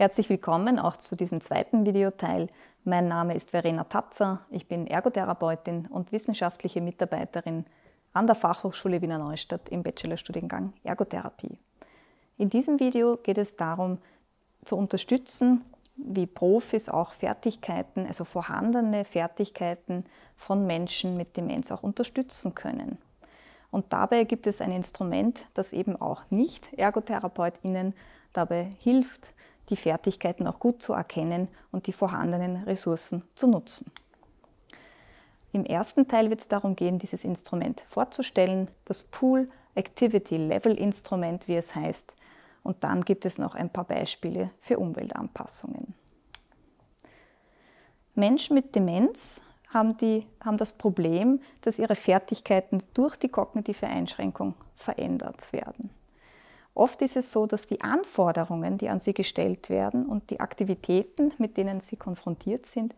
Herzlich willkommen auch zu diesem zweiten Videoteil. Mein Name ist Verena Tatzer, ich bin Ergotherapeutin und wissenschaftliche Mitarbeiterin an der Fachhochschule Wiener Neustadt im Bachelorstudiengang Ergotherapie. In diesem Video geht es darum, zu unterstützen, wie Profis auch Fertigkeiten, also vorhandene Fertigkeiten von Menschen mit Demenz auch unterstützen können. Und dabei gibt es ein Instrument, das eben auch nicht ErgotherapeutInnen dabei hilft, die Fertigkeiten auch gut zu erkennen und die vorhandenen Ressourcen zu nutzen. Im ersten Teil wird es darum gehen, dieses Instrument vorzustellen, das Pool Activity Level Instrument, wie es heißt. Und dann gibt es noch ein paar Beispiele für Umweltanpassungen. Menschen mit Demenz haben, die, haben das Problem, dass ihre Fertigkeiten durch die kognitive Einschränkung verändert werden. Oft ist es so, dass die Anforderungen, die an sie gestellt werden und die Aktivitäten, mit denen sie konfrontiert sind,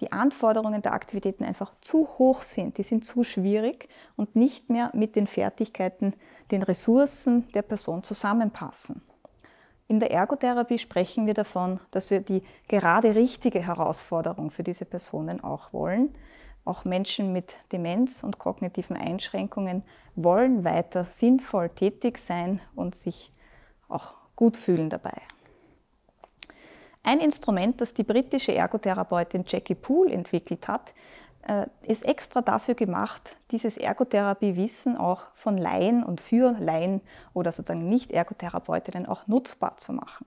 die Anforderungen der Aktivitäten einfach zu hoch sind, die sind zu schwierig und nicht mehr mit den Fertigkeiten, den Ressourcen der Person zusammenpassen. In der Ergotherapie sprechen wir davon, dass wir die gerade richtige Herausforderung für diese Personen auch wollen, auch Menschen mit Demenz und kognitiven Einschränkungen wollen weiter sinnvoll tätig sein und sich auch gut fühlen dabei. Ein Instrument, das die britische Ergotherapeutin Jackie Poole entwickelt hat, äh, ist extra dafür gemacht, dieses Ergotherapiewissen auch von Laien und für Laien oder sozusagen Nicht-Ergotherapeutinnen auch nutzbar zu machen.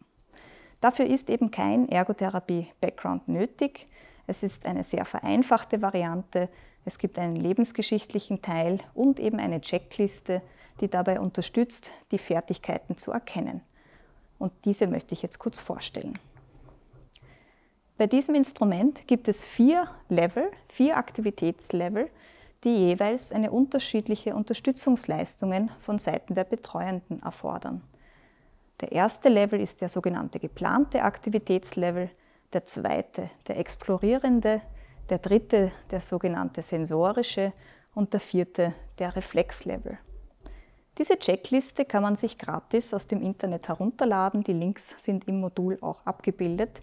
Dafür ist eben kein Ergotherapie-Background nötig. Es ist eine sehr vereinfachte Variante. Es gibt einen lebensgeschichtlichen Teil und eben eine Checkliste, die dabei unterstützt, die Fertigkeiten zu erkennen. Und diese möchte ich jetzt kurz vorstellen. Bei diesem Instrument gibt es vier Level, vier Aktivitätslevel, die jeweils eine unterschiedliche Unterstützungsleistungen von Seiten der Betreuenden erfordern. Der erste Level ist der sogenannte geplante Aktivitätslevel der zweite, der explorierende, der dritte, der sogenannte sensorische und der vierte, der Reflexlevel. Diese Checkliste kann man sich gratis aus dem Internet herunterladen. Die Links sind im Modul auch abgebildet.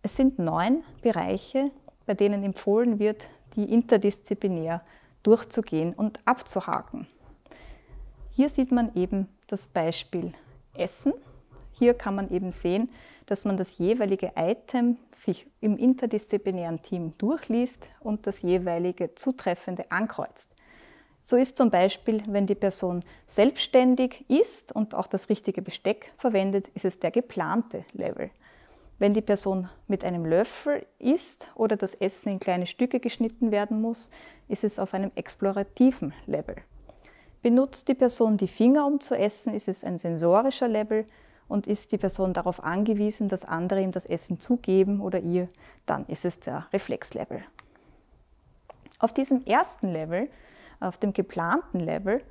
Es sind neun Bereiche, bei denen empfohlen wird, die interdisziplinär durchzugehen und abzuhaken. Hier sieht man eben das Beispiel Essen. Hier kann man eben sehen, dass man das jeweilige Item sich im interdisziplinären Team durchliest und das jeweilige Zutreffende ankreuzt. So ist zum Beispiel, wenn die Person selbstständig ist und auch das richtige Besteck verwendet, ist es der geplante Level. Wenn die Person mit einem Löffel isst oder das Essen in kleine Stücke geschnitten werden muss, ist es auf einem explorativen Level. Benutzt die Person die Finger, um zu essen, ist es ein sensorischer Level und ist die Person darauf angewiesen, dass andere ihm das Essen zugeben oder ihr, dann ist es der Reflexlevel. Auf diesem ersten Level, auf dem geplanten Level,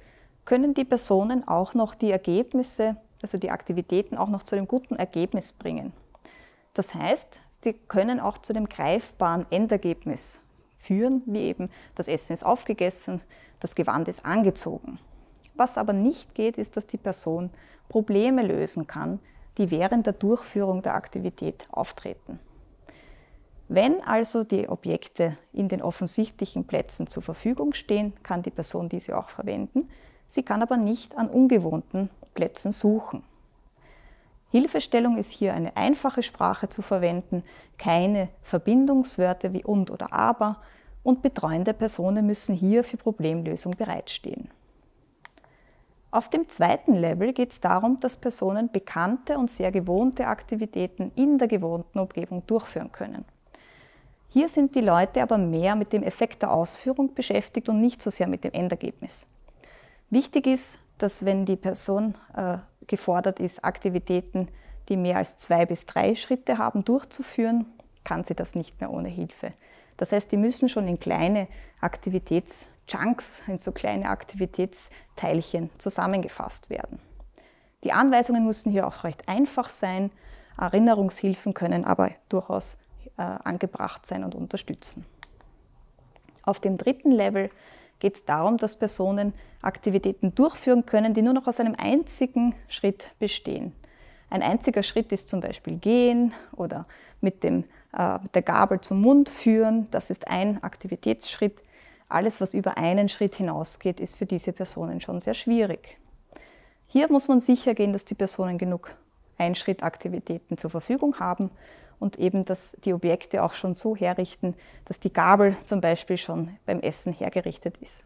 können die Personen auch noch die Ergebnisse, also die Aktivitäten auch noch zu einem guten Ergebnis bringen. Das heißt, sie können auch zu dem greifbaren Endergebnis führen, wie eben das Essen ist aufgegessen, das Gewand ist angezogen. Was aber nicht geht, ist, dass die Person Probleme lösen kann, die während der Durchführung der Aktivität auftreten. Wenn also die Objekte in den offensichtlichen Plätzen zur Verfügung stehen, kann die Person diese auch verwenden. Sie kann aber nicht an ungewohnten Plätzen suchen. Hilfestellung ist hier eine einfache Sprache zu verwenden, keine Verbindungswörter wie und oder aber und betreuende Personen müssen hier für Problemlösung bereitstehen. Auf dem zweiten Level geht es darum, dass Personen bekannte und sehr gewohnte Aktivitäten in der gewohnten Umgebung durchführen können. Hier sind die Leute aber mehr mit dem Effekt der Ausführung beschäftigt und nicht so sehr mit dem Endergebnis. Wichtig ist, dass wenn die Person äh, gefordert ist, Aktivitäten, die mehr als zwei bis drei Schritte haben, durchzuführen, kann sie das nicht mehr ohne Hilfe das heißt, die müssen schon in kleine Aktivitätschunks, in so kleine Aktivitätsteilchen zusammengefasst werden. Die Anweisungen müssen hier auch recht einfach sein. Erinnerungshilfen können aber durchaus äh, angebracht sein und unterstützen. Auf dem dritten Level geht es darum, dass Personen Aktivitäten durchführen können, die nur noch aus einem einzigen Schritt bestehen. Ein einziger Schritt ist zum Beispiel Gehen oder mit dem äh, mit der Gabel zum Mund führen. Das ist ein Aktivitätsschritt. Alles, was über einen Schritt hinausgeht, ist für diese Personen schon sehr schwierig. Hier muss man sicher gehen, dass die Personen genug Einschrittaktivitäten zur Verfügung haben und eben, dass die Objekte auch schon so herrichten, dass die Gabel zum Beispiel schon beim Essen hergerichtet ist.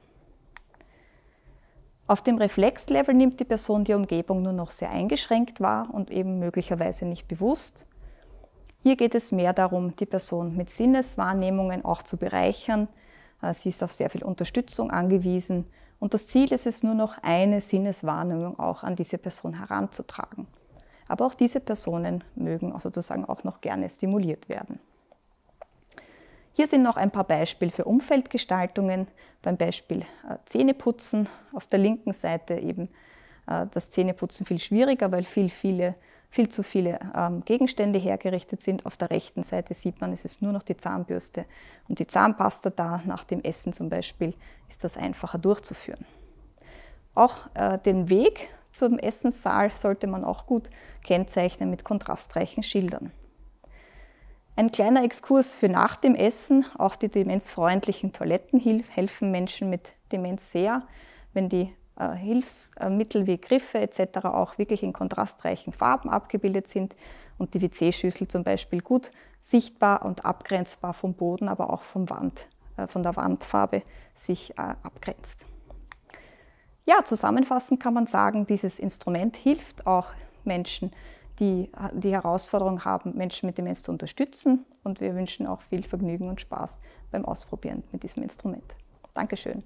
Auf dem Reflexlevel nimmt die Person die Umgebung nur noch sehr eingeschränkt wahr und eben möglicherweise nicht bewusst. Hier geht es mehr darum, die Person mit Sinneswahrnehmungen auch zu bereichern. Äh, sie ist auf sehr viel Unterstützung angewiesen und das Ziel ist es nur noch, eine Sinneswahrnehmung auch an diese Person heranzutragen. Aber auch diese Personen mögen sozusagen auch noch gerne stimuliert werden. Hier sind noch ein paar Beispiele für Umfeldgestaltungen, beim Beispiel äh, Zähneputzen. Auf der linken Seite eben äh, das Zähneputzen viel schwieriger, weil viel, viele viel zu viele ähm, Gegenstände hergerichtet sind. Auf der rechten Seite sieht man, es ist nur noch die Zahnbürste und die Zahnpasta da. Nach dem Essen zum Beispiel ist das einfacher durchzuführen. Auch äh, den Weg zum Essenssaal sollte man auch gut kennzeichnen mit kontrastreichen Schildern. Ein kleiner Exkurs für nach dem Essen. Auch die demenzfreundlichen Toiletten helfen Menschen mit Demenz sehr. Wenn die äh, Hilfsmittel wie Griffe etc. auch wirklich in kontrastreichen Farben abgebildet sind und die WC-Schüssel zum Beispiel gut sichtbar und abgrenzbar vom Boden, aber auch vom Wand, äh, von der Wandfarbe sich äh, abgrenzt. Ja, zusammenfassend kann man sagen, dieses Instrument hilft auch Menschen, die die Herausforderung haben, Menschen mit Demenz zu unterstützen. Und wir wünschen auch viel Vergnügen und Spaß beim Ausprobieren mit diesem Instrument. Dankeschön.